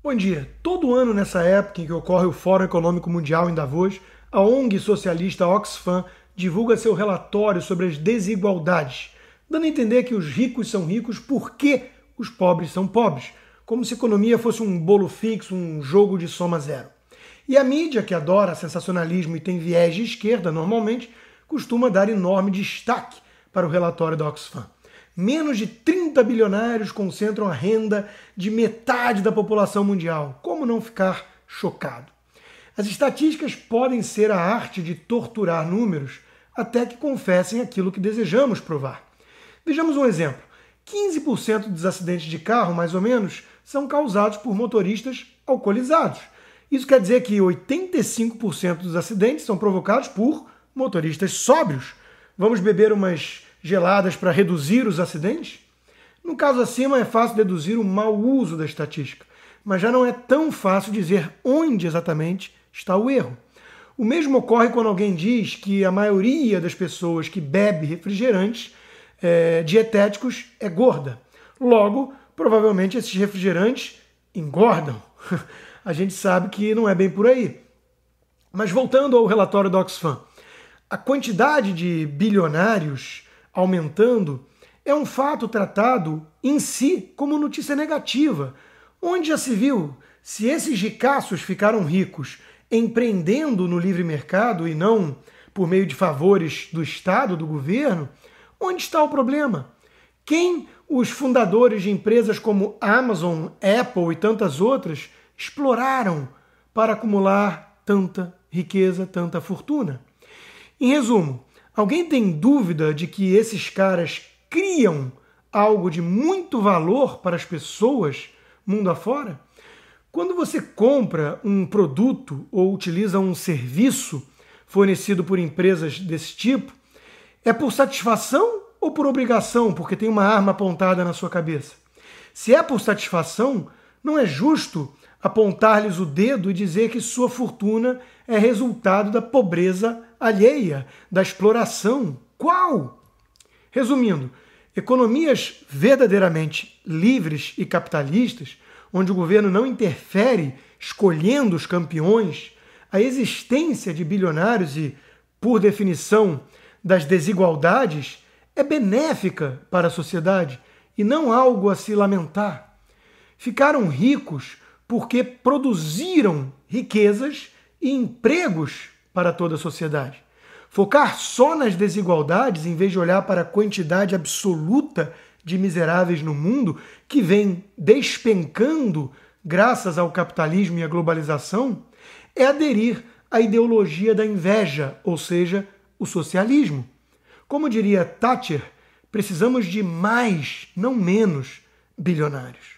Bom dia. Todo ano, nessa época em que ocorre o Fórum Econômico Mundial em Davos, a ONG socialista Oxfam divulga seu relatório sobre as desigualdades, dando a entender que os ricos são ricos porque os pobres são pobres, como se economia fosse um bolo fixo, um jogo de soma zero. E a mídia, que adora sensacionalismo e tem viés de esquerda normalmente, costuma dar enorme destaque para o relatório da Oxfam. Menos de 30 bilionários concentram a renda de metade da população mundial. Como não ficar chocado? As estatísticas podem ser a arte de torturar números até que confessem aquilo que desejamos provar. Vejamos um exemplo. 15% dos acidentes de carro, mais ou menos, são causados por motoristas alcoolizados. Isso quer dizer que 85% dos acidentes são provocados por motoristas sóbrios. Vamos beber umas geladas para reduzir os acidentes? No caso acima, é fácil deduzir o mau uso da estatística, mas já não é tão fácil dizer onde exatamente está o erro. O mesmo ocorre quando alguém diz que a maioria das pessoas que bebe refrigerantes é, dietéticos é gorda. Logo, provavelmente esses refrigerantes engordam. a gente sabe que não é bem por aí. Mas voltando ao relatório do Oxfam, a quantidade de bilionários aumentando, é um fato tratado em si como notícia negativa, onde já se viu se esses ricaços ficaram ricos empreendendo no livre mercado e não por meio de favores do Estado, do governo, onde está o problema? Quem os fundadores de empresas como Amazon, Apple e tantas outras exploraram para acumular tanta riqueza, tanta fortuna? Em resumo, Alguém tem dúvida de que esses caras criam algo de muito valor para as pessoas mundo afora? Quando você compra um produto ou utiliza um serviço fornecido por empresas desse tipo, é por satisfação ou por obrigação, porque tem uma arma apontada na sua cabeça? Se é por satisfação, não é justo apontar-lhes o dedo e dizer que sua fortuna é resultado da pobreza alheia, da exploração. Qual? Resumindo, economias verdadeiramente livres e capitalistas, onde o governo não interfere escolhendo os campeões, a existência de bilionários e, por definição, das desigualdades é benéfica para a sociedade e não algo a se lamentar. Ficaram ricos porque produziram riquezas e empregos para toda a sociedade. Focar só nas desigualdades, em vez de olhar para a quantidade absoluta de miseráveis no mundo que vem despencando graças ao capitalismo e à globalização, é aderir à ideologia da inveja, ou seja, o socialismo. Como diria Thatcher, precisamos de mais, não menos, bilionários.